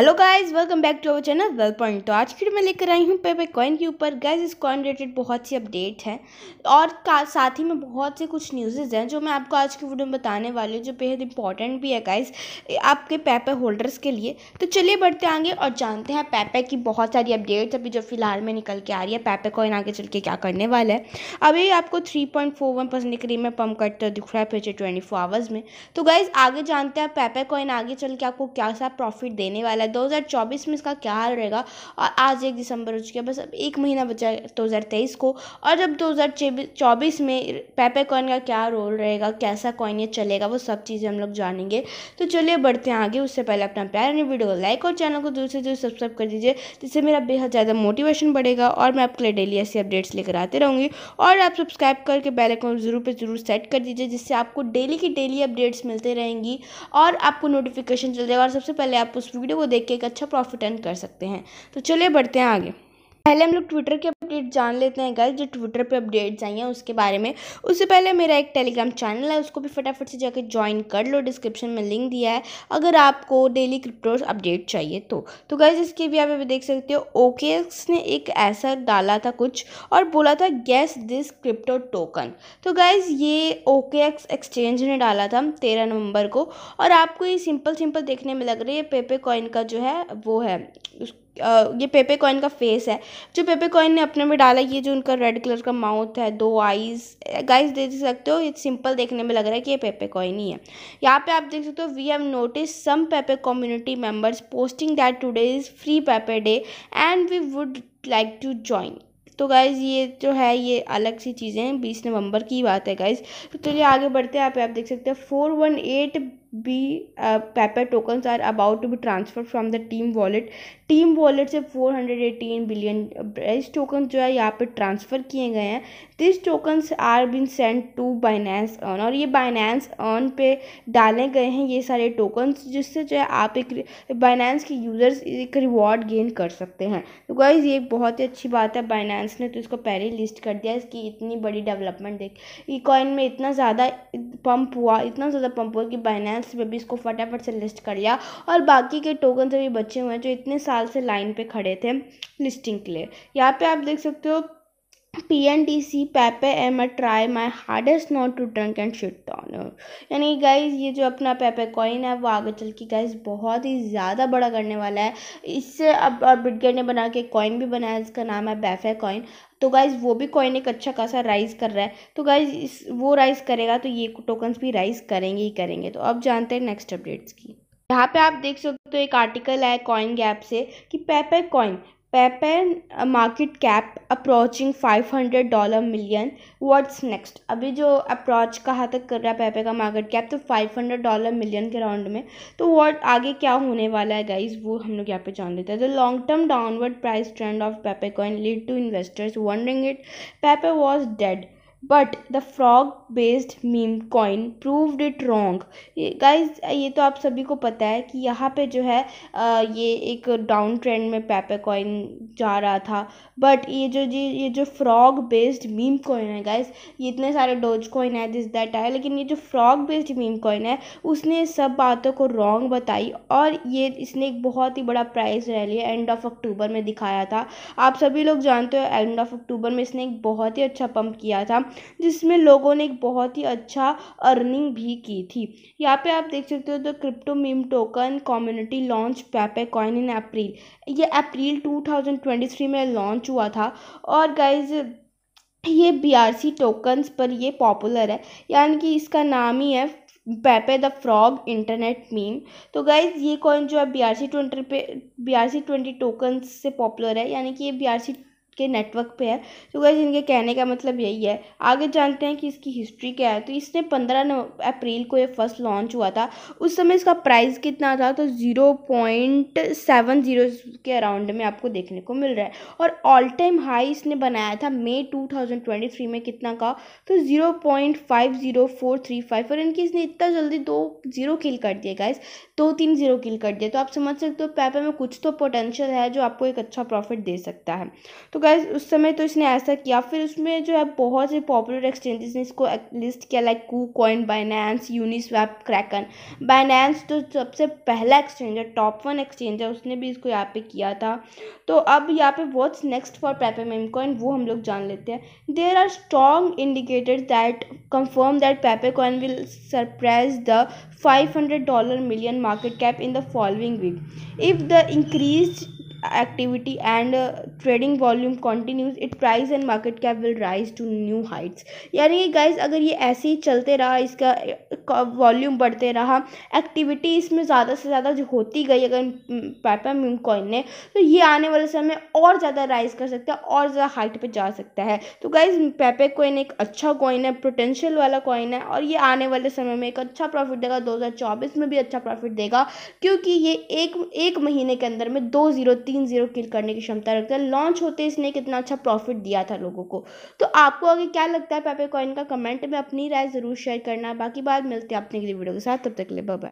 hello guys welcome back to our channel well point तो आज फिर मैं लेकर आई हूँ पेपे कॉइन के ऊपर गाइस इस कॉइन रिलेटेड बहुत सी अपडेट हैं और का साथ ही में बहुत से कुछ न्यूज़ेज़ हैं जो मैं आपको आज की वीडियो में बताने वाली हूँ जो बेहद इंपॉर्टेंट भी है गाइस आपके पेपे होल्डर्स के लिए तो चलिए बढ़ते आगे और जानते हैं पेपे की बहुत सारी अपडेट्स अभी जो फिलहाल में निकल के आ रही है पेपे कॉइन आगे चल के क्या करने वाला है अभी आपको three point four one percent करीब में पम्प कट दिख रहा है पिछले ट्वेंटी फोर आवर्स में तो गाइज़ आगे जानते हैं पेपे कॉइन आगे चल के आपको क्या सा प्रॉफिट देने वाला 2024 में इसका क्या हाल रहेगा और आज एक दिसंबर हो चुकी है बस अब एक महीना बचा है दो को और जब दो में पेपे कॉइन का क्या रोल रहेगा कैसा कॉइन ये चलेगा वो सब चीज़ें हम लोग जानेंगे तो चलिए बढ़ते हैं आगे उससे पहले अपना प्यार वीडियो को लाइक और चैनल को दूर से दूर सब्सक्राइब कर दीजिए जिससे मेरा बेहद ज़्यादा मोटिवेशन बढ़ेगा और मैं आपके लिए डेली ऐसी अपडेट्स लेकर आते रहूँगी और आप सब्सक्राइब करके बेल आइकन ज़रूर पर ज़रूर सेट कर दीजिए जिससे आपको डेली की डेली अपडेट्स मिलते रहेंगी और आपको नोटिफिकेशन चल जाएगा और सबसे पहले आप उस वीडियो को देख देख के एक अच्छा प्रॉफिट अर्न कर सकते हैं तो चलिए बढ़ते हैं आगे पहले हम लोग ट्विटर के अपडेट जान लेते हैं गाइज जो ट्विटर पे अपडेट्स आई हैं उसके बारे में उससे पहले मेरा एक टेलीग्राम चैनल है उसको भी फटाफट से जाकर ज्वाइन कर लो डिस्क्रिप्शन में लिंक दिया है अगर आपको डेली क्रिप्टो अपडेट चाहिए तो तो गाइज इसके भी आप देख सकते हो ओके ने एक ऐसा डाला था कुछ और बोला था गैस दिस क्रिप्टो टोकन तो गाइज ये ओके एक्सचेंज ने डाला था तेरह नवंबर को और आपको ये सिंपल सिंपल देखने में लग रही है पेपे कॉइन का जो है वो है उस ये पेपे कॉइन का फेस है जो पेपे कॉइन ने अपने में डाला ये जो उनका रेड कलर का माउथ है दो आईज गाइस देख सकते हो ये सिंपल देखने में लग रहा है कि ये पेपे कॉइन ही है यहाँ पे आप देख सकते हो we have notice some Pepe community members posting that today is free Pepe day and we would like to join तो गाइज़ ये जो है ये अलग सी चीज़ें हैं बीस नवंबर की बात है गाइज़ तो चलिए आगे बढ़ते हैं यहाँ पे आप देख सकते हैं four one eight be uh, paper tokens are about to be transferred from the team wallet team wallet से 418 billion ब्रेज tokens जो है यहाँ पे transfer किए गए हैं this tokens are been sent to Binance Earn और ये Binance Earn पे डाले गए हैं ये सारे tokens जिससे जो है आप एक Binance के users एक reward gain कर सकते हैं तो गाइज ये बहुत ही अच्छी बात है Binance ने तो इसको पहले ही लिस्ट कर दिया इसकी इतनी बड़ी डेवलपमेंट देख ई कॉइन में इतना ज़्यादा पंप हुआ इतना ज़्यादा पंप हुआ कि Binance मैथ्स में भी इसको फटाफट से लिस्ट कर लिया और बाकी के टोकन भी बच्चे हुए हैं जो इतने साल से लाइन पे खड़े थे लिस्टिंग के लिए यहाँ पे आप देख सकते हो P N C Pepe am I try my hardest not to drunk and shit on यानी गाइज ये जो अपना पैपे कॉइन है वो आगे चल के गाइज बहुत ही ज़्यादा बड़ा करने वाला है इससे अब और बिटगेट ने बना के कॉइन भी बनाया इसका नाम है बैफे कॉइन तो गाइज़ वो भी कॉइन एक अच्छा खासा राइज़ कर रहा है तो गाइज़ इस वो राइज़ करेगा तो ये टोकन्स भी राइज़ करेंगे ही करेंगे तो अब जानते हैं नेक्स्ट अपडेट्स की यहाँ पे आप देख सकते हो तो एक आर्टिकल है कॉइन गैप से कि Pepe coin paper market cap approaching five hundred dollar million what's next अभी जो अप्रोच कहाँ तक कर रहा है पेपे का मार्केट कैप तो फाइव हंड्रेड डॉलर मिलियन के राउंड में तो व्हाट आगे क्या होने वाला है गाइज वो हम लोग यहाँ पे जान लेते हैं the long term downward price trend of Pepe coin lead to investors wondering it Pepe was dead but the frog based meme coin proved it wrong guys ये तो आप सभी को पता है कि यहाँ पे जो है आ, ये एक डाउन ट्रेंड में पेपे कॉइन जा रहा था बट ये जो जी ये जो फ्रॉग बेस्ड मीम कॉइन है गाइज ये इतने सारे डोज कॉइन है दिस दैट है लेकिन ये जो फ्रॉग बेस्ड मीम कॉइन है उसने सब बातों को रॉन्ग बताई और ये इसने एक बहुत ही बड़ा price rally end of October में दिखाया था आप सभी लोग जानते हो एंड ऑफ अक्टूबर में इसने एक बहुत ही अच्छा पंप किया था जिसमें लोगों ने एक बहुत ही अच्छा अर्निंग भी की थी यहाँ पे आप देख सकते हो the crypto meme token community launch Pepe coin in April ये अप्रैल 2023 में लॉन्च हुआ था और गाइज ये बी आर सी टोकन्स पर ये पॉपुलर है यानी कि इसका नाम ही है Pepe the frog internet meme तो गाइज ये कॉइन जो है बी आर सी ट्वेंटी पे B R C twenty tokens से पॉपुलर है यानी कि ये बी आर सी के नेटवर्क पे है तो गैस इनके कहने का मतलब यही है आगे जानते हैं कि इसकी हिस्ट्री क्या है तो इसने पंद्रह अप्रैल को ये फर्स्ट लॉन्च हुआ था उस समय इसका प्राइस कितना था तो ज़ीरो पॉइंट सेवन ज़ीरो के अराउंड में आपको देखने को मिल रहा है और ऑल टाइम हाई इसने बनाया था May two thousand twenty three में कितना का तो zero point five zero four three five और इनकी इसने इतना जल्दी दो ज़ीरो किल कर दिए गाइस दो तीन ज़ीरो किल कर दिए तो आप समझ सकते हो पैपे में कुछ तो पोटेंशियल है जो आपको एक अच्छा प्रॉफिट दे सकता है तो गैस उस समय तो इसने ऐसा किया फिर उसमें जो है बहुत से पॉपुलर एक्सचेंजेस ने इसको लिस्ट किया like KuCoin Binance Uniswap Kraken Binance तो सबसे पहला एक्सचेंज है टॉप वन एक्सचेंज है उसने भी इसको यहाँ पे किया था तो अब यहाँ पे what's next for paper meme coin वो हम लोग जान लेते हैं there are strong indicators that confirm that paper coin will surprise the five hundred dollar million market cap in the following week if the increase activity and uh, trading volume continues it price and market cap will rise to new heights यानी कि guys अगर ये ऐसे ही चलते रहा इसका volume बढ़ते रहा एक्टिविटी इसमें ज़्यादा से ज़्यादा जो होती गई अगर पैपा म्यूम कॉइन ने तो ये आने वाले समय और ज़्यादा राइज कर सकता है और ज़्यादा हाइट पे जा सकता है तो गाइस पैपे कॉइन एक अच्छा कॉइन है पोटेंशियल वाला कॉइन है और ये आने वाले समय में एक अच्छा प्रॉफिट देगा 2024 में भी अच्छा प्रॉफिट देगा क्योंकि ये एक एक महीने के अंदर में दो जीरो तीन जीरो किल करने की क्षमता रखता है लॉन्च होते इसने कितना अच्छा प्रॉफिट दिया था लोगों को तो आपको आगे क्या लगता है पेपे कॉइन का कमेंट में अपनी राय ज़रूर शेयर करना बाकी बात मिलते हैं अपने वीडियो के साथ तब तक के लिए बाय